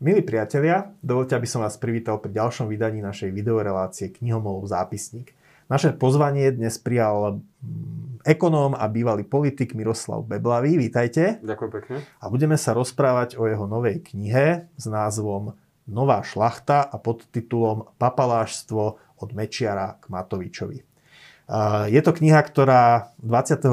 Milí priatelia, dovolte, aby som vás privítal pri ďalšom vydaní našej videorelácie Knihomolov zápisník. Naše pozvanie dnes prijal mm, ekonóm a bývalý politik Miroslav Beblavý. Vítajte. Ďakujem pekne. A budeme sa rozprávať o jeho novej knihe s názvom Nová šlachta a pod titulom Papalášstvo od Mečiara k Matovičovi. Je to kniha, ktorá 25.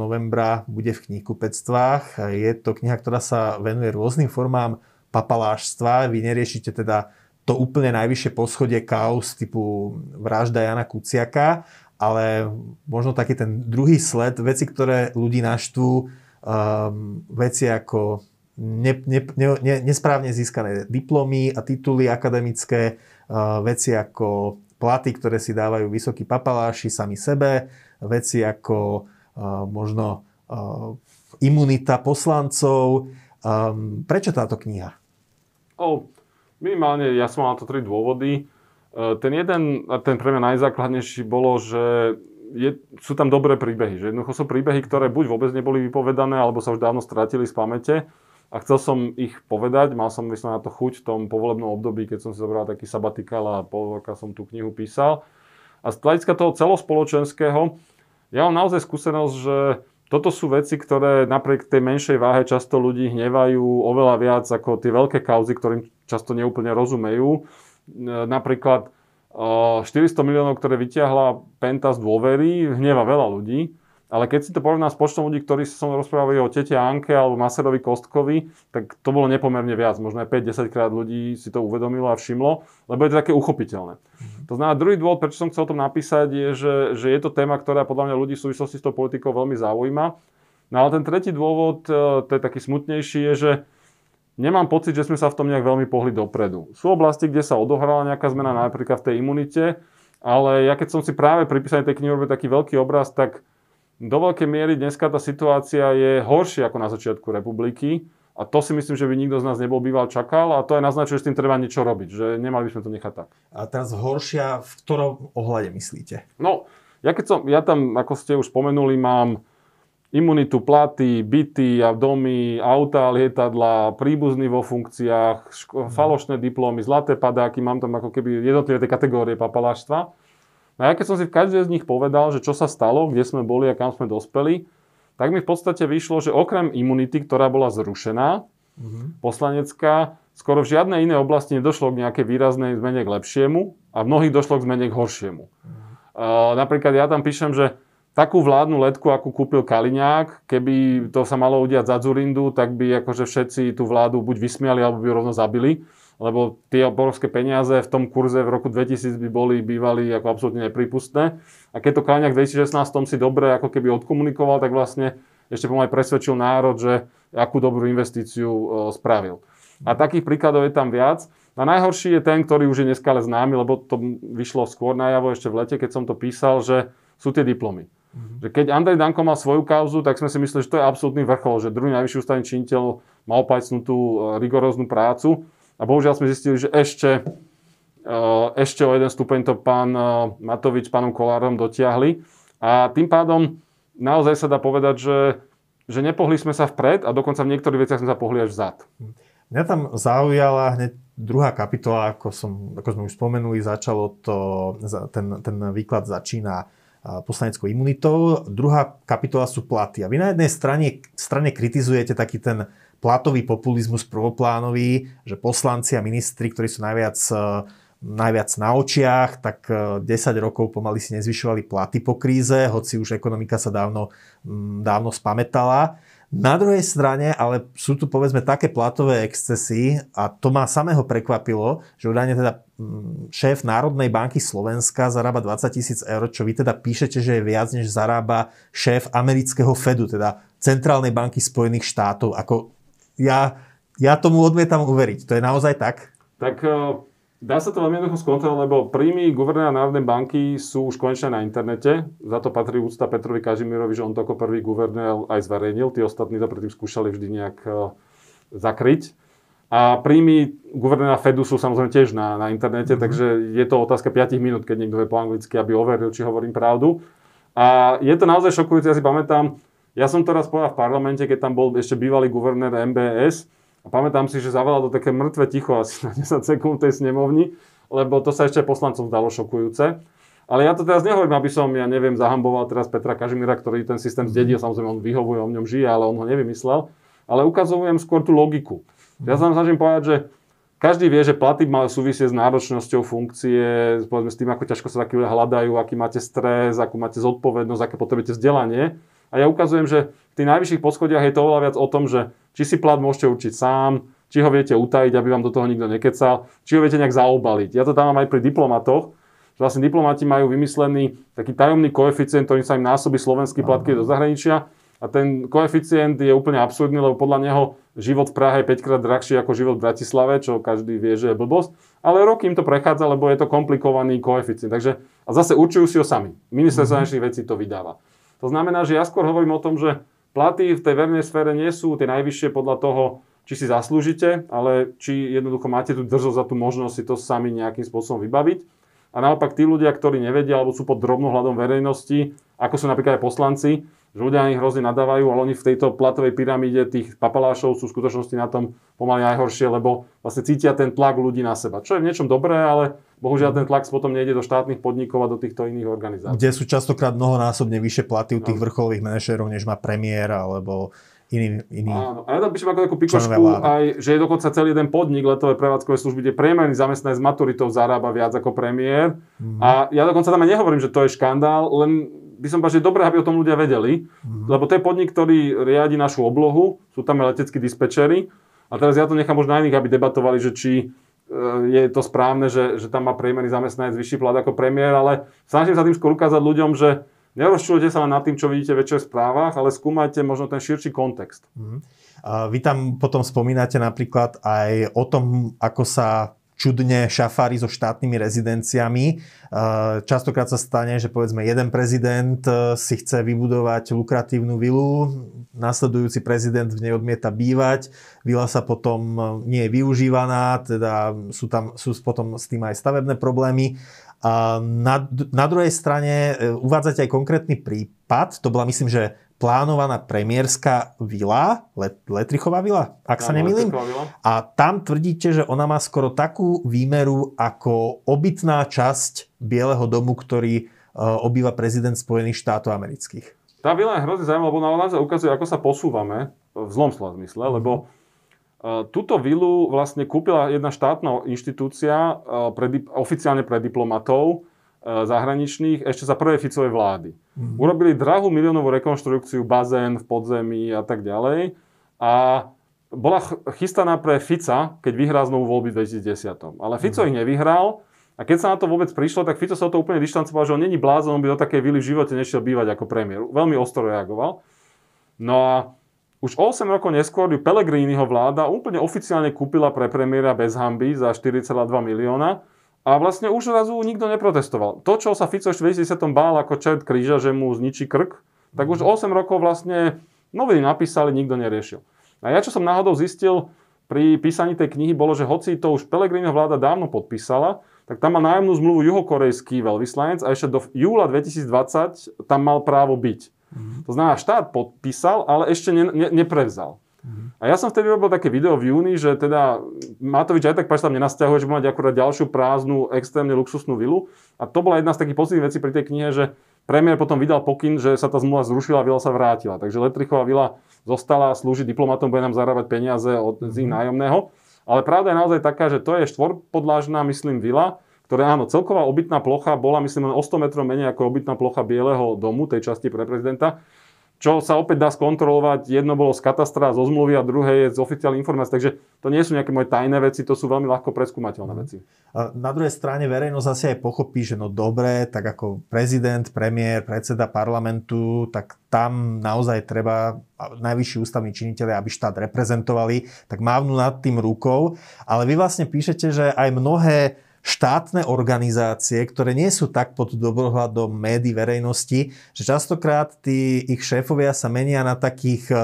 novembra bude v knihkupectvách. Je to kniha, ktorá sa venuje rôznym formám papalášstva. Vy neriešite teda to úplne najvyššie poschodie kaos typu vražda Jana Kuciaka, ale možno taký ten druhý sled, veci, ktoré ľudí naštvú, um, ehm, veci ako ne, ne, ne, ne, nesprávne získané diplomy a tituly akademické, uh, veci ako platy, ktoré si dávajú vysokí papaláši sami sebe, veci ako uh, možno uh, imunita poslancov. Um, prečo táto kniha? Oh, minimálne, ja som mal na to tri dôvody. E, ten jeden, ten pre mňa najzákladnejší bolo, že je, sú tam dobré príbehy. Že jednoducho sú príbehy, ktoré buď vôbec neboli vypovedané, alebo sa už dávno stratili z pamäte. A chcel som ich povedať, mal som myslím na to chuť v tom povolebnom období, keď som si zobral taký sabatikál a pol roka som tú knihu písal. A z hľadiska toho celospoločenského, ja mám naozaj skúsenosť, že toto sú veci, ktoré napriek tej menšej váhe často ľudí hnevajú oveľa viac ako tie veľké kauzy, ktorým často neúplne rozumejú. E, napríklad 400 e, miliónov, ktoré vyťahla Penta z dôvery, hneva veľa ľudí. Ale keď si to porovnám s počtom ľudí, ktorí som rozprávali o tete Anke alebo Maserovi Kostkovi, tak to bolo nepomerne viac. Možno aj 5-10 krát ľudí si to uvedomilo a všimlo, lebo je to také uchopiteľné. Mhm. To znamená, druhý dôvod, prečo som chcel o tom napísať, je, že, že je to téma, ktorá podľa mňa ľudí v súvislosti s tou politikou veľmi zaujíma. No ale ten tretí dôvod, e, to je taký smutnejší, je, že nemám pocit, že sme sa v tom nejak veľmi pohli dopredu. Sú oblasti, kde sa odohrala nejaká zmena, napríklad v tej imunite, ale ja keď som si práve pri tej knihy taký veľký obraz, tak do veľkej miery dneska tá situácia je horšia ako na začiatku republiky. A to si myslím, že by nikto z nás nebol býval čakal a to aj naznačuje, že s tým treba niečo robiť, že nemali by sme to nechať tak. A teraz horšia, v ktorom ohľade myslíte? No, ja keď som, ja tam, ako ste už spomenuli, mám imunitu, platy, byty a domy, auta, lietadla, príbuzní vo funkciách, ško- falošné diplomy, zlaté padáky, mám tam ako keby jednotlivé tie kategórie papaláštva. No ja keď som si v každej z nich povedal, že čo sa stalo, kde sme boli a kam sme dospeli, tak mi v podstate vyšlo, že okrem imunity, ktorá bola zrušená, mm-hmm. poslanecká, skoro v žiadnej inej oblasti nedošlo k nejakej výraznej zmene k lepšiemu a v mnohých došlo k zmene k horšiemu. Mm-hmm. Uh, napríklad ja tam píšem, že takú vládnu letku, akú kúpil Kaliňák, keby to sa malo udiať za Zurindu, tak by akože všetci tú vládu buď vysmiali, alebo by ju rovno zabili lebo tie obrovské peniaze v tom kurze v roku 2000 by boli bývali ako absolútne nepripustné. A keď to Kaliňák v 2016 si dobre ako keby odkomunikoval, tak vlastne ešte pomaly presvedčil národ, že akú dobrú investíciu e, spravil. A takých príkladov je tam viac. A najhorší je ten, ktorý už je dneska ale známy, lebo to vyšlo skôr najavo ešte v lete, keď som to písal, že sú tie diplomy. Mm-hmm. Že keď Andrej Danko mal svoju kauzu, tak sme si mysleli, že to je absolútny vrchol, že druhý najvyšší ústavný činiteľ má opajcnutú e, rigoróznu prácu. A bohužiaľ sme zistili, že ešte, eh, ešte o jeden stupeň to pán eh, Matovič s pánom Kolárom dotiahli. A tým pádom naozaj sa dá povedať, že, že nepohli sme sa vpred a dokonca v niektorých veciach sme sa pohli až vzad. Mňa tam zaujala hneď druhá kapitola, ako, som, ako sme už spomenuli, začalo to, ten, ten výklad začína eh, poslaneckou imunitou. Druhá kapitola sú platy. A vy na jednej strane, strane kritizujete taký ten platový populizmus prvoplánový, že poslanci a ministri, ktorí sú najviac eh, najviac na očiach, tak 10 eh, rokov pomaly si nezvyšovali platy po kríze, hoci už ekonomika sa dávno, mm, dávno spametala. Na druhej strane, ale sú tu povedzme také platové excesy a to ma samého prekvapilo, že údajne teda mm, šéf Národnej banky Slovenska zarába 20 tisíc eur, čo vy teda píšete, že je viac, než zarába šéf amerického Fedu, teda Centrálnej banky Spojených štátov. Ako ja, ja tomu odmietam uveriť. To je naozaj tak? Tak e, dá sa to veľmi jednoducho skontrolovať, lebo príjmy guvernéra Národnej banky sú už konečne na internete. Za to patrí úcta Petrovi Kažimirovi, že on to ako prvý guvernér aj zverejnil. Tí ostatní to predtým skúšali vždy nejak e, zakryť. A príjmy guvernéra Fedu sú samozrejme tiež na, na internete, mm-hmm. takže je to otázka 5 minút, keď niekto je po anglicky, aby overil, či hovorím pravdu. A je to naozaj šokujúce, ja si pamätám, ja som teraz povedal v parlamente, keď tam bol ešte bývalý guvernér MBS a pamätám si, že zavolal to také mŕtve ticho asi na 10 sekúnd tej snemovni, lebo to sa ešte poslancom zdalo šokujúce. Ale ja to teraz nehovorím, aby som, ja neviem, zahamboval teraz Petra Kažimira, ktorý ten systém zdedil, samozrejme on vyhovuje, o ňom žije, ale on ho nevymyslel. Ale ukazujem skôr tú logiku. Ja sa snažím povedať, že každý vie, že platy má súvisie s náročnosťou funkcie, povedzme s tým, ako ťažko sa takí ľudia hľadajú, aký máte stres, akú máte zodpovednosť, aké potrebujete vzdelanie. A ja ukazujem, že v tých najvyšších poschodiach je to oveľa viac o tom, že či si plat môžete určiť sám, či ho viete utajiť, aby vám do toho nikto nekecal, či ho viete nejak zaobaliť. Ja to mám aj pri diplomatoch, že vlastne diplomati majú vymyslený taký tajomný koeficient, ktorým sa im násobí slovenský plat, keď do zahraničia. A ten koeficient je úplne absurdný, lebo podľa neho život v Prahe je 5 krát drahší ako život v Bratislave, čo každý vie, že je blbosť. Ale rok im to prechádza, lebo je to komplikovaný koeficient. Takže, a zase určujú si ho sami. Minister mm-hmm. zahraničných vecí to vydáva. To znamená, že ja skôr hovorím o tom, že platy v tej verejnej sfére nie sú tie najvyššie podľa toho, či si zaslúžite, ale či jednoducho máte tú drzosť za tú možnosť si to sami nejakým spôsobom vybaviť. A naopak tí ľudia, ktorí nevedia alebo sú pod hľadom verejnosti, ako sú napríklad aj poslanci, že ľudia ich hrozne nadávajú, ale oni v tejto platovej pyramíde tých papalášov sú v skutočnosti na tom pomaly najhoršie, lebo vlastne cítia ten tlak ľudí na seba. Čo je v niečom dobré, ale bohužiaľ no. ten tlak potom nejde do štátnych podnikov a do týchto iných organizácií. Kde sú častokrát mnohonásobne vyššie platy u tých no. vrcholových manažérov, než má premiér alebo iný, iný Áno. A ja tam píšem ako takú pikošku, aj, že je dokonca celý jeden podnik letové prevádzkové služby, kde priemerný zamestnanec s maturitou zarába viac ako premiér. Mm. A ja dokonca tam aj nehovorím, že to je škandál, len by som povedal, že je dobré, aby o tom ľudia vedeli, mm-hmm. lebo to je podnik, ktorý riadi našu oblohu, sú tam aj leteckí dispečery a teraz ja to nechám možno aj iných, aby debatovali, že či Eh, je to správne, že, že tam má priemerný zamestnanec vyšší plat ako premiér, ale snažím sa tým skôr ukázať ľuďom, že nerozčujete sa len nad tým, čo vidíte v večer v správach, ale skúmajte možno ten širší kontext. Mm. A vy tam potom spomínate napríklad aj o tom, ako sa čudne šafári so štátnymi rezidenciami. E, častokrát sa stane, že povedzme jeden prezident e, si chce vybudovať lukratívnu vilu, nasledujúci prezident v nej odmieta bývať, vila sa potom e, nie je využívaná, teda sú tam sú potom s tým aj stavebné problémy. A na, na druhej strane uvádzate aj konkrétny prípad, to bola myslím, že plánovaná premiérska vila, Let, Letrichová vila, ak sa nemýlim. A tam tvrdíte, že ona má skoro takú výmeru ako obytná časť Bieleho domu, ktorý e, obýva prezident Spojených štátov amerických. Tá vila je hrozne zaujímavá, lebo na naozaj ukazuje, ako sa posúvame v zlom slova zmysle, mhm. lebo e, túto vilu vlastne kúpila jedna štátna inštitúcia e, pre, oficiálne pre diplomatov, E, zahraničných ešte za prvé Ficovej vlády. Mm. Urobili drahú miliónovú rekonštrukciu, bazén v podzemí a tak ďalej. A bola chystaná pre Fica, keď vyhrá znovu voľby v 2010. Ale Fico mm. ich nevyhral. A keď sa na to vôbec prišlo, tak Fico sa o to úplne dištancoval, že on není blázon, on by do takej vily v živote nešiel bývať ako premiér. Veľmi ostro reagoval. No a už 8 rokov neskôr ju Pelegriniho vláda úplne oficiálne kúpila pre premiéra bez hamby za 4,2 milióna. A vlastne už zrazu nikto neprotestoval. To, čo sa Fico v 2010 bál ako čert kríža, že mu zničí krk, tak už 8 mhm. rokov vlastne noviny napísali, nikto neriešil. A ja, čo som náhodou zistil pri písaní tej knihy, bolo, že hoci to už Pelegrino vláda dávno podpísala, tak tam má nájomnú zmluvu juhokorejský veľvyslanec a ešte do júla 2020 tam mal právo byť. Mm-hmm. To znamená, štát podpísal, ale ešte ne, ne, neprevzal. A ja som vtedy robil také video v júni, že teda Matovič aj tak sa mne nasťahuje, že bude mať akurát ďalšiu prázdnu, extrémne luxusnú vilu. A to bola jedna z takých pozitívnych vecí pri tej knihe, že premiér potom vydal pokyn, že sa tá zmluva zrušila a vila sa vrátila. Takže Letrichová vila zostala, slúžiť diplomatom, bude nám zarábať peniaze od, z ich nájomného. Ale pravda je naozaj taká, že to je štvorpodlážná, myslím, vila, ktorá áno, celková obytná plocha bola, myslím, len o 100 metrov menej ako obytná plocha Bieleho domu, tej časti pre prezidenta čo sa opäť dá skontrolovať. Jedno bolo z katastra, zo zmluvy a druhé je z oficiálnej informácií. Takže to nie sú nejaké moje tajné veci, to sú veľmi ľahko preskúmateľné mhm. veci. Na druhej strane verejnosť asi aj pochopí, že no dobre, tak ako prezident, premiér, predseda parlamentu, tak tam naozaj treba najvyšší ústavní činiteľe, aby štát reprezentovali, tak mávnu nad tým rukou. Ale vy vlastne píšete, že aj mnohé štátne organizácie, ktoré nie sú tak pod dobrohľadom médií verejnosti, že častokrát tí ich šéfovia sa menia na takých eh,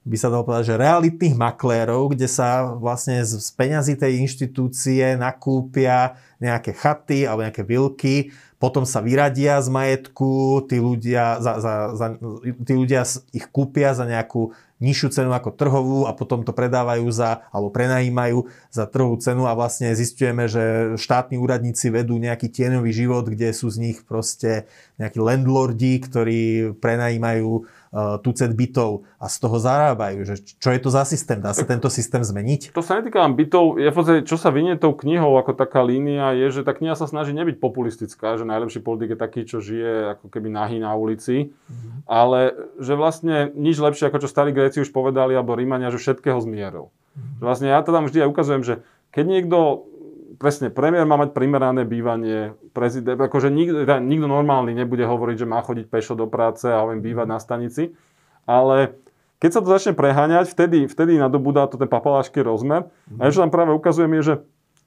by sa dalo povedať, že realitných maklérov, kde sa vlastne z peňazí tej inštitúcie nakúpia nejaké chaty alebo nejaké vilky, potom sa vyradia z majetku, tí ľudia, za, za, za, tí ľudia ich kúpia za nejakú nižšiu cenu ako trhovú a potom to predávajú za, alebo prenajímajú za trhovú cenu a vlastne zistujeme, že štátni úradníci vedú nejaký tieňový život, kde sú z nich proste nejakí landlordi, ktorí prenajímajú e, tucet bytov a z toho zarábajú. Že čo je to za systém? Dá sa tento systém zmeniť? To sa netýka len bytov. Je v podstate, čo sa vynie tou knihou ako taká línia, je, že tá kniha sa snaží nebyť populistická, že najlepší politik je taký, čo žije ako keby nahý na ulici, mm-hmm. ale že vlastne nič lepšie ako čo starý Gréci už povedali, alebo Rímania, že všetkého zmieril. Mm-hmm. Vlastne ja to tam vždy aj ukazujem, že keď niekto, presne premiér má mať primerané bývanie, prezident, akože nikto, teda nikto normálny nebude hovoriť, že má chodiť pešo do práce a hoviem bývať mhm. na stanici, ale keď sa to začne preháňať, vtedy, vtedy nadobudá to ten papalášky rozmer. Mm-hmm. A mhm. ja, čo tam práve ukazujem je, že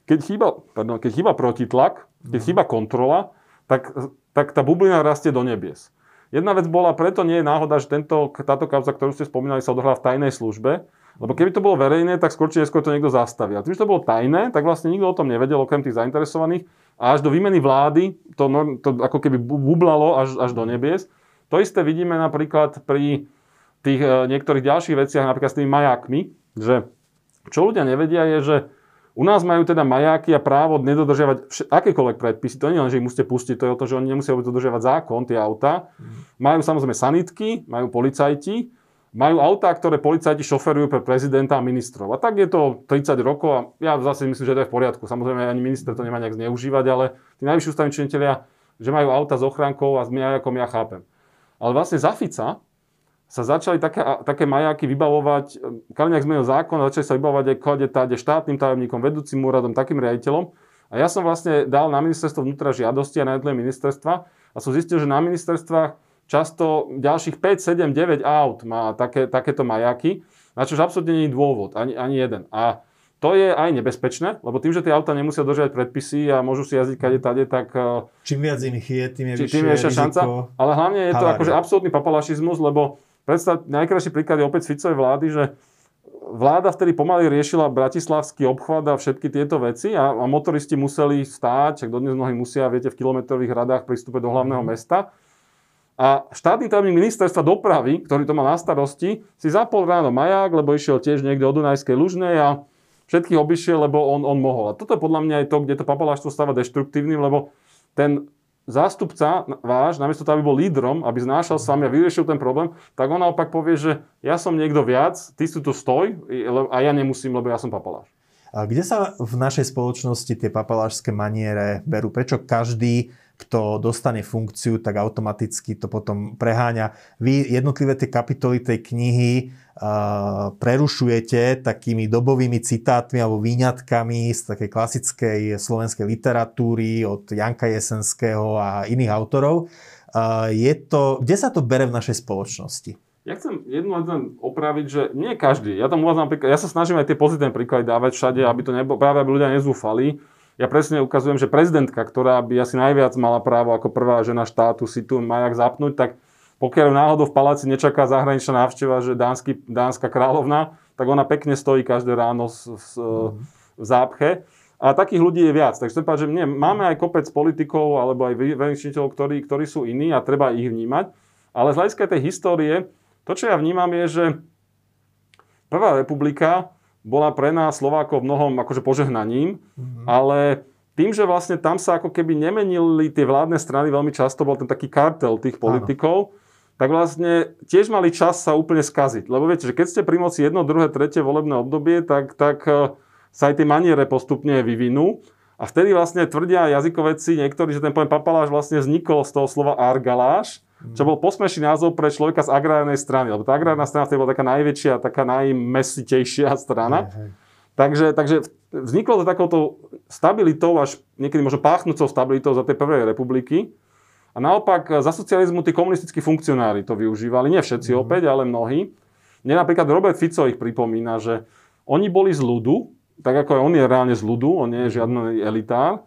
keď chýba, pardon, keď chýba protitlak, keď mm-hmm. chýba kontrola, tak, tak tá bublina rastie do nebies. Jedna vec bola, preto nie je náhoda, že tento, táto kauza, ktorú ste spomínali, sa odohrala v tajnej službe, lebo keby to bolo verejné, tak skôr či neskôr to niekto zastaví. A tým, že to bolo tajné, tak vlastne nikto o tom nevedel, okrem tých zainteresovaných. A až do výmeny vlády to, to ako keby bublalo až, až do nebies. To isté vidíme napríklad pri tých e, niektorých ďalších veciach, napríklad s tými majákmi, že čo ľudia nevedia je, že u nás majú teda majáky a právo nedodržiavať akékoľvek predpisy. To nie len, že ich musíte pustiť, to je o tom, že oni nemusia dodržiavať zákon, tie auta. Mhm. Majú samozrejme sanitky, majú policajti, majú autá, ktoré policajti šoferujú pre prezidenta a ministrov. A tak je to 30 rokov a ja zase myslím, že to je v poriadku. Samozrejme, ani minister to nemá nejak zneužívať, ale tí najvyšší ústavní činiteľia, že majú auta s ochránkou a s majákom, ja chápem. Ale vlastne za Fica sa začali také, také majáky vybavovať, ehm, Kaliňák zmenil zákon začali sa vybavovať aj kade táde štátnym tajomníkom, vedúcim úradom, takým riaditeľom. A ja som vlastne dal na ministerstvo vnútra žiadosti a na jednotlivé ministerstva a som zistil, že na ministerstvách často ďalších 5, 7, 9 aut má také, takéto majáky, na čož absolútne nie je dôvod, ani, ani jeden. A to je aj nebezpečné, lebo tým, že tie auta nemusia dožiať predpisy a môžu si jazdiť kade tade, tak... Eh, Čím viac je, tým je, tým je vyššia šanca. Ale hlavne je to akože absolútny papalašizmus, lebo Predstav, najkrajší príklad je opäť Ficovej vlády, že vláda vtedy pomaly riešila bratislavský obchvat a všetky tieto veci a, a motoristi museli stáť, ak dodnes mnohí musia, viete, v kilometrových radách pristúpe do hlavného mhm. mesta. A štátny tajomník ministerstva dopravy, ktorý to má na starosti, si zapol ráno maják, lebo išiel tiež niekde od Dunajskej Lužnej a všetkých obišiel, lebo on, on mohol. A toto podľa mňa je to, kde to papaláštvo stáva deštruktívnym, lebo ten zástupca váš, namiesto toho, aby bol lídrom, aby znášal sám a vyriešil ten problém, tak on naopak povie, že ja som niekto viac, ty si tu stoj a ja nemusím, lebo ja som papaláš. A kde sa v našej spoločnosti tie papalášské maniere berú? Prečo každý kto dostane funkciu, tak automaticky to potom preháňa. Vy jednotlivé tie kapitoly tej knihy uh, prerušujete takými dobovými citátmi alebo výňatkami z takej klasickej slovenskej literatúry od Janka Jesenského a iných autorov. Uh, je to, kde sa to bere v našej spoločnosti? Ja chcem jednu len opraviť, že nie každý. Ja tam uvádzam, ja sa snažím aj tie pozitívne príklady dávať všade, aby to nebo, práve aby ľudia nezúfali ja presne ukazujem, že prezidentka, ktorá by asi najviac mala právo ako prvá žena štátu si tu majak zapnúť, tak pokiaľ náhodou v paláci nečaká zahraničná návšteva, že dánsky, dánska kráľovna, tak ona pekne stojí každé ráno s, s, e, mhm. v zápche. A takých ľudí je viac. Takže chcem že nie, máme aj kopec politikov alebo aj verejničiteľov, ktorí, ktorí sú iní a treba ich vnímať. Ale z hľadiska tej histórie, to, čo ja vnímam, je, že Prvá republika bola pre nás Slovákov mnohom akože požehnaním, mm-hmm. ale tým, že vlastne tam sa ako keby nemenili tie vládne strany, veľmi často bol ten taký kartel tých politikov, Áno. tak vlastne tiež mali čas sa úplne skaziť. Lebo viete, že keď ste pri moci jedno, druhé, tretie volebné obdobie, tak, tak eh, sa aj tie maniere postupne vyvinú. A vtedy vlastne tvrdia jazykovedci niektorí, že ten pojem papaláš vlastne vznikol z toho slova argaláš, čo bol posmešný názov pre človeka z agrárnej strany, lebo tá agrárna strana vtedy bola taká najväčšia, taká najmesitejšia strana. Hej, hej. Takže, takže vzniklo to takouto stabilitou, až niekedy možno páchnúcou stabilitou za tej prvej republiky. A naopak za socializmu tí komunistickí funkcionári to využívali, nie všetci mm. opäť, ale mnohí. Mne napríklad Robert Fico ich pripomína, že oni boli z ľudu, tak ako aj on je reálne z ľudu, on nie je žiadny elitár,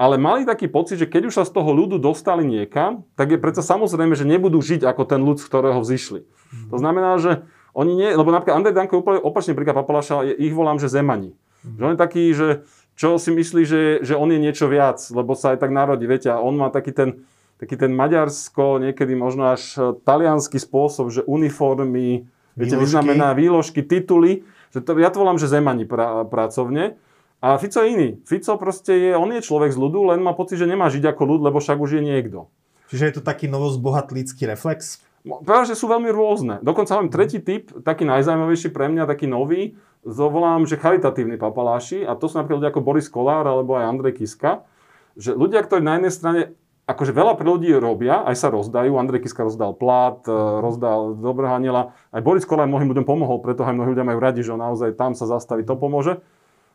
ale mali taký pocit, že keď už sa z toho ľudu dostali niekam, tak je predsa samozrejme, že nebudú žiť ako ten ľud, z ktorého vzýšli. Mm. To mhm. znamená, že oni nie, lebo napríklad Andrej Danko je úplne opačný príklad Papalaša, ich volám, že zemani. Mm. Že on je taký, že čo si myslí, že, že on je niečo viac, lebo sa aj tak narodí, viete, a on má taký ten, taký ten maďarsko, niekedy možno až e, talianský spôsob, že uniformy, viete, výložky. vyznamená výložky, tituly, že to, ja to volám, že zemani pra, pracovne, a Fico je iný. Fico proste je, on je človek z ľudu, len má pocit, že nemá žiť ako ľud, lebo však už je niekto. Čiže je to taký novozbohatlícky reflex? No, práve, že sú veľmi rôzne. Dokonca mám tretí typ, taký najzajímavejší pre mňa, taký nový, Zovolám, že charitatívny papaláši, a to sú napríklad ľudia ako Boris Kolár alebo aj Andrej Kiska, že ľudia, ktorí na jednej strane akože veľa pre ľudí robia, aj sa rozdajú. Andrej Kiska rozdal plat, e, rozdal aniela, Aj Boris Kolár mnohým ľuďom pomohol, preto aj mnohí ľudia majú radi, že on naozaj tam sa zastaví, to pomôže.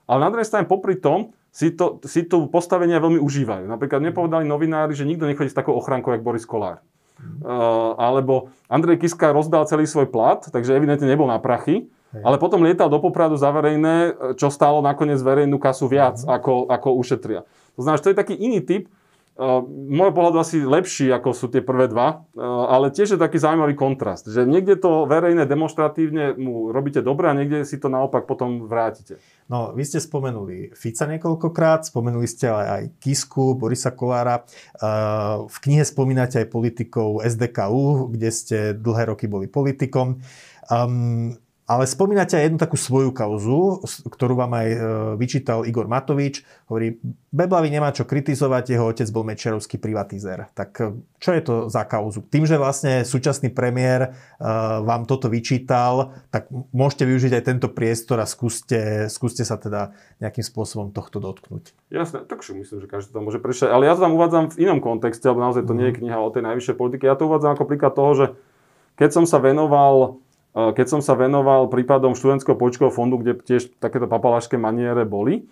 Ale na druhej strane popri tom si to, si to postavenie veľmi užívajú. Napríklad nepovedali mm. novinári, že nikto nechodí s takou ochrankou, jak Boris Kolár. Mm. Uh, alebo Andrej Kiska rozdal celý svoj plat, takže evidentne nebol na prachy, ale potom lietal do Popradu za verejné, čo stálo nakoniec verejnú kasu viac, mm. ako, ako ušetria. To znamená, že to je taký iný typ, Ehm, môj pohľad asi lepší, ako sú tie prvé dva, ehm, ale tiež je taký zaujímavý kontrast, že niekde to verejné demonstratívne mu robíte dobre a niekde si to naopak potom vrátite. No, vy ste spomenuli Fica niekoľkokrát, spomenuli ste ale aj Kisku, Borisa Kolára. Ehm, v knihe spomínate aj politikov SDKU, kde ste dlhé roky boli politikom. Um, ale spomínate aj jednu takú svoju kauzu, ktorú vám aj e, vyčítal Igor Matovič. Hovorí, Beblavi nemá čo kritizovať, jeho otec bol mečerovský privatizér. Tak e, čo je to za kauzu? Tým, že vlastne súčasný premiér e, vám toto vyčítal, tak môžete využiť aj tento priestor a skúste, skúste sa teda nejakým spôsobom tohto dotknúť. Jasné, takže myslím, že každý to môže prešať. Ale ja to tam uvádzam v inom kontexte, alebo naozaj to mhm. nie je kniha o tej najvyššej politike. Ja to uvádzam ako príklad toho, že keď som sa venoval Eh, keď som sa venoval prípadom študentského počkového fondu, kde tiež takéto papalašské maniere boli,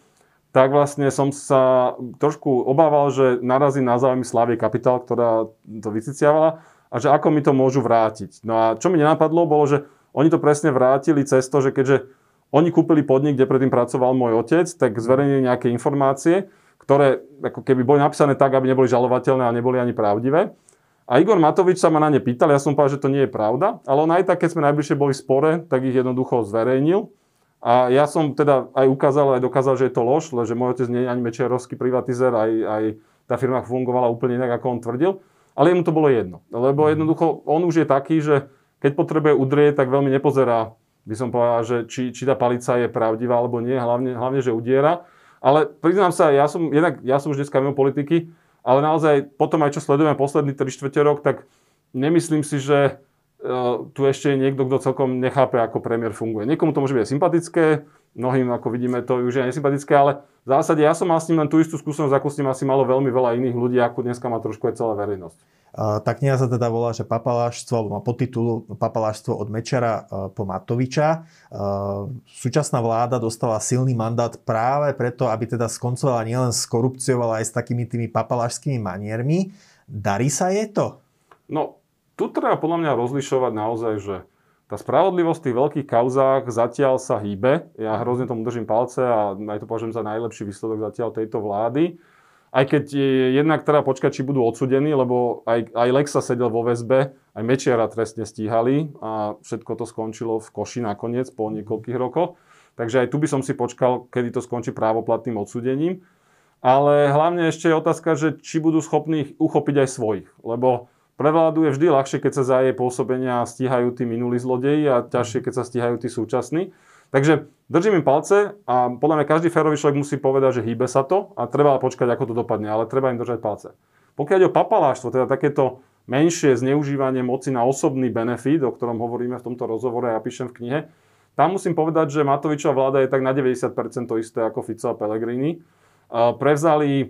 tak vlastne som sa trošku obával, že narazí na záujmy Slavie Kapitál, ktorá to vyciciavala a že ako mi to môžu vrátiť. No a čo mi nenapadlo, bolo, že oni to presne vrátili cez to, že keďže oni kúpili podnik, kde predtým pracoval môj otec, tak zverejnili nejaké informácie, ktoré ako keby boli napísané tak, aby neboli žalovateľné a neboli ani pravdivé. A Igor Matovič sa ma na ne pýtal, ja som povedal, že to nie je pravda, ale on aj tak, keď sme najbližšie boli v spore, tak ich jednoducho zverejnil. A ja som teda aj ukázal, aj dokázal, že je to lož, že môj otec nie je ani mečerovský privatizer, aj, aj tá firma fungovala úplne inak, ako on tvrdil. Ale jemu to bolo jedno, lebo mhm. jednoducho on už je taký, že keď potrebuje udrieť, tak veľmi nepozerá, by som povedal, že či, či tá palica je pravdivá alebo nie, hlavne, hlavne že udiera. Ale priznám sa, ja som, jednak, ja som už dneska mimo politiky, ale naozaj potom aj čo sledujeme posledný 3 čtvrte rok, tak nemyslím si, že e, tu ešte je niekto, kto celkom nechápe, ako premiér funguje. Niekomu to môže byť sympatické, mnohým, ako vidíme, to už je nesympatické, ale v zásade ja som mal s ním len tú istú skúsenosť, ako s ním asi malo veľmi veľa iných ľudí, ako dneska má trošku aj celá verejnosť. Tá kniha sa teda volá, že papalášstvo, alebo má podtitul Papalášstvo od Mečera e, po Matoviča. E, súčasná vláda dostala silný mandát práve preto, aby teda skoncovala nielen s korupciou, ale aj s takými tými papalášskými maniermi. Darí sa je to? No, tu treba podľa mňa rozlišovať naozaj, že tá spravodlivosť v tých veľkých kauzách zatiaľ sa hýbe. Ja mhm. hrozne tomu držím palce a aj to považujem za najlepší výsledok zatiaľ tejto vlády. Aj keď jednak teda počkať, či budú odsudení, lebo aj, aj Lexa sedel vo väzbe, aj Mečiara trestne stíhali a všetko to skončilo v koši nakoniec po mhm. niekoľkých rokoch. Takže aj tu by som si počkal, kedy to skončí právoplatným odsudením. Ale hlavne ešte je otázka, že či budú schopní uchopiť aj svojich. Lebo je vždy ľahšie, keď sa za jej pôsobenia stíhajú tí minulí zlodeji a ťažšie, mhm. keď sa stíhajú tí súčasní. Takže držím im palce a podľa mňa každý férový človek musí povedať, že hýbe sa to a treba počkať, ako to dopadne, ale treba im držať palce. Pokiaľ ide o papaláštvo, teda takéto menšie zneužívanie moci na osobný benefit, o ktorom hovoríme v tomto rozhovore a ja píšem v knihe, tam musím povedať, že Matovičová vláda je tak na 90% to isté ako Fico a Pellegrini. Eh, prevzali eh,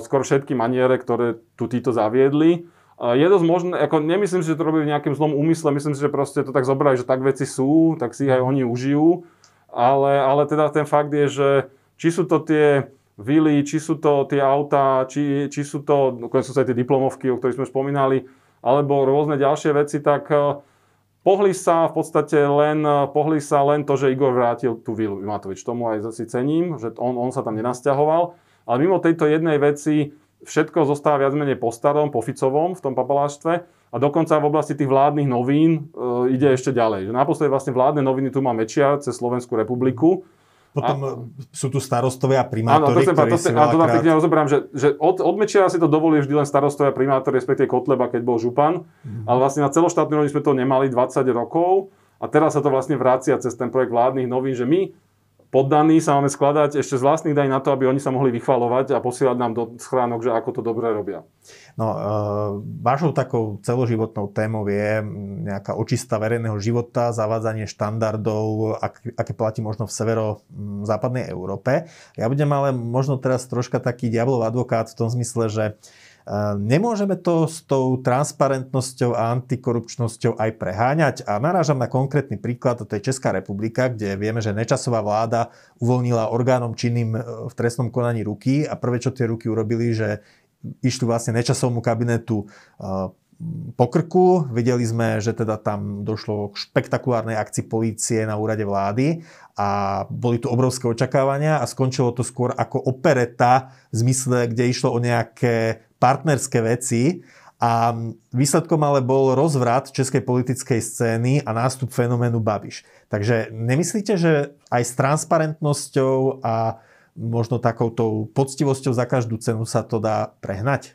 skoro všetky maniere, ktoré tu títo zaviedli je dosť možné, ako nemyslím si, že to robí v nejakým zlom úmysle, myslím si, že proste to tak zobrali, že tak veci sú, tak si ich aj oni užijú, ale, ale teda ten fakt je, že či sú to tie vily, či sú to tie autá, či, či sú to, no sú sa aj tie diplomovky, o ktorých sme spomínali, alebo rôzne ďalšie veci, tak eh, pohli sa v podstate len, eh, pohli sa len to, že Igor vrátil tú vilu Matovič. Tomu aj si cením, že on, on sa tam nenasťahoval. Ale mimo tejto jednej veci, všetko zostáva viac menej po starom, po Ficovom v tom papaláštve a dokonca v oblasti tých vládnych novín e, ide ešte ďalej. Že naposledy vlastne vládne noviny tu má čia cez Slovenskú republiku. Potom a, e, sú tu starostovia a primátori, áno, to chcem, ktorí to, si veľakrát... to rozoberám, že, že od, od Mečiara si to dovolí vždy len starostovia a primátori, respektive Kotleba, keď bol župan. Mm. Ale vlastne na celoštátnej rovni sme to nemali 20 rokov a teraz sa to vlastne vracia cez ten projekt vládnych novín, že my poddaní sa máme skladať ešte z vlastných daní na to, aby oni sa mohli vychvalovať a posielať nám do schránok, že ako to dobre robia. No, e, vašou takou celoživotnou témou je nejaká očista verejného života, zavádzanie štandardov, ak, aké platí možno v severo-západnej Európe. Ja budem ale možno teraz troška taký diablov advokát v tom zmysle, že Nemôžeme to s tou transparentnosťou a antikorupčnosťou aj preháňať a narážam na konkrétny príklad, to je Česká republika, kde vieme, že nečasová vláda uvoľnila orgánom činným e, v trestnom konaní ruky a prvé, čo tie ruky urobili, že išli vlastne nečasovmu kabinetu e, po krku. Videli sme, že teda tam došlo k špektakulárnej akcii polície na úrade vlády a boli tu obrovské očakávania a skončilo to skôr ako opereta v zmysle, kde išlo o nejaké partnerské veci a výsledkom ale bol rozvrat českej politickej scény a nástup fenoménu Babiš. Takže nemyslíte, že aj s transparentnosťou a možno takouto poctivosťou za každú cenu sa to dá prehnať?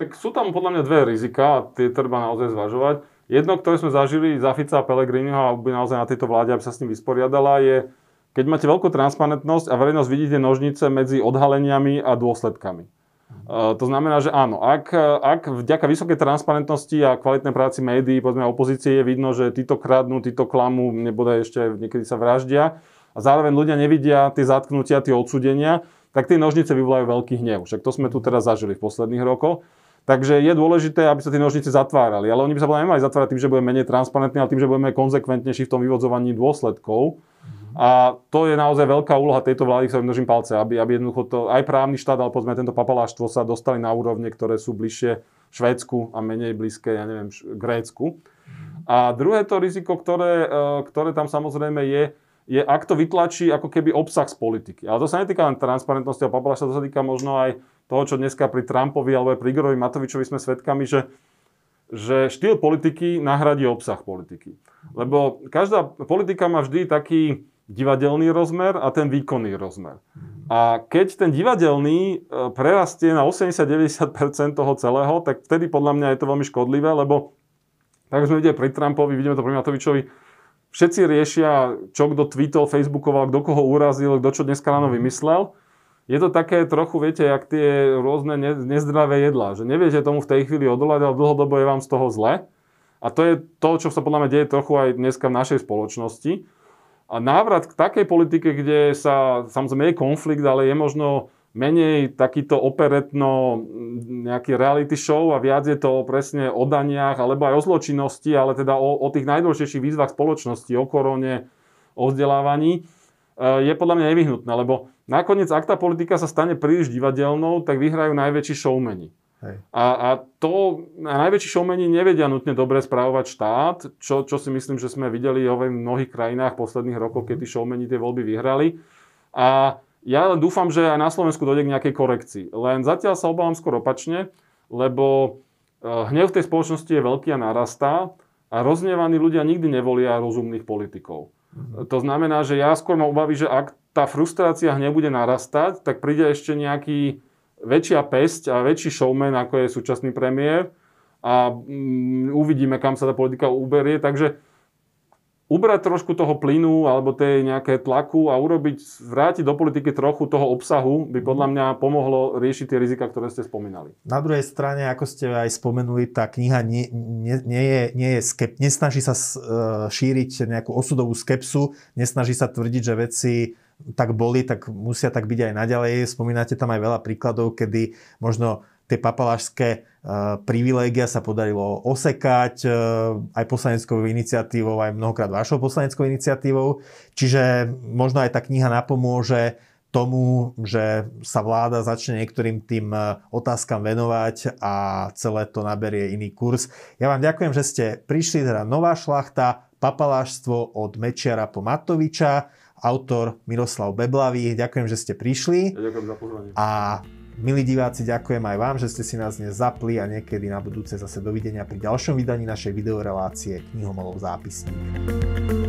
Tak sú tam podľa mňa dve rizika a tie treba naozaj zvažovať. Jedno, ktoré sme zažili za Fica a Pellegriniho a by naozaj na tejto vláde, aby sa s ním vysporiadala, je, keď máte veľkú transparentnosť a verejnosť vidíte nožnice medzi odhaleniami a dôsledkami. Eh, to znamená, že áno, ak, ak vďaka vysokej transparentnosti a kvalitnej práci médií, povedzme opozície, je vidno, že títo kradnú, títo klamú, nebude ešte niekedy sa vraždia, a zároveň ľudia nevidia tie zatknutia, tie odsudenia, tak tie nožnice vyvolajú veľký hnev. Však to sme tu teraz zažili v posledných rokoch. Takže je dôležité, aby sa tie nožnice zatvárali. Ale oni by sa podľa nemali zatvárať tým, že budeme menej transparentní, ale tým, že budeme konzekventnejší v tom vyvodzovaní dôsledkov. A to je naozaj veľká úloha tejto vlády, ktorým množím palce, aby, aby jednoducho to, aj právny štát, ale povedzme tento papaláštvo sa dostali na úrovne, ktoré sú bližšie Švédsku a menej blízke, ja neviem, Grécku. A druhé to riziko, ktoré, e, ktoré tam samozrejme je, je, ak to vytlačí ako keby obsah z politiky. Ale to sa netýka len transparentnosti a papalaša, to sa týka možno aj toho, čo dneska pri Trumpovi alebo aj pri Igorovi Matovičovi sme svedkami, že, že štýl politiky nahradí obsah politiky. Lebo každá politika má vždy taký, divadelný rozmer a ten výkonný rozmer. A keď ten divadelný e, prerastie na 80-90% toho celého, tak vtedy podľa mňa je to veľmi škodlivé, lebo tak sme videli pri Trumpovi, vidíme to pri Matovičovi, všetci riešia, čo kto tweetol, facebookoval, kto koho urazil, kto čo dneska ráno vymyslel. Je to také trochu, viete, jak tie rôzne nezdravé jedlá, že neviete tomu v tej chvíli odolať, ale dlhodobo je vám z toho zle. A to je to, čo sa podľa mňa deje trochu aj dneska v našej spoločnosti a návrat k takej politike, kde sa, samozrejme je konflikt, ale je možno menej takýto operetno mm, nejaký reality show a viac je to presne o daniach alebo aj o zločinnosti, ale teda o, o tých najdôležitejších výzvach spoločnosti, o korone, o vzdelávaní, e, je podľa mňa nevyhnutné, lebo nakoniec, ak tá politika sa stane príliš divadelnou, tak vyhrajú najväčší showmeni. Hej. A, a to a najväčší šomeni nevedia nutne dobre správovať štát, čo, čo si myslím, že sme videli v mnohých krajinách posledných rokov, keď tí šomeni mhm. tie voľby vyhrali. A ja len dúfam, že aj na Slovensku dojde k nejakej korekcii. Len zatiaľ sa obávam skôr opačne, lebo e, hnev v tej spoločnosti je veľký a narastá a roznevaní ľudia nikdy nevolia rozumných politikov. Mm-hmm. To znamená, že ja skôr mám obavy, že ak tá frustrácia hnev bude narastať, tak príde ešte nejaký väčšia pesť a väčší showman, ako je súčasný premiér a mm, uvidíme, kam sa tá politika uberie. Takže ubrať trošku toho plynu alebo tej nejaké tlaku a urobiť, vrátiť do politiky trochu toho obsahu by podľa mňa pomohlo riešiť tie rizika, ktoré ste spomínali. Na druhej strane, ako ste aj spomenuli, tá kniha nie, nie, nie je, nie je skep, nesnaží sa e, šíriť nejakú osudovú skepsu, nesnaží sa tvrdiť, že veci tak boli, tak musia tak byť aj naďalej. Spomínate tam aj veľa príkladov, kedy možno tie papalášské e, privilégia sa podarilo osekať e, aj poslaneckou iniciatívou, aj mnohokrát vašou poslaneckou iniciatívou. Čiže možno aj tá kniha napomôže tomu, že sa vláda začne niektorým tým e, otázkam venovať a celé to naberie iný kurz. Ja vám ďakujem, že ste prišli, teda Nová šlachta, papalášstvo od Mečiara po Matoviča autor Miroslav Beblavý. Ďakujem, že ste prišli. Ja ďakujem za pozvanie. A milí diváci, ďakujem aj vám, že ste si nás dnes zapli a niekedy na budúce zase dovidenia pri ďalšom vydaní našej videorelácie Knihomolov zápisník.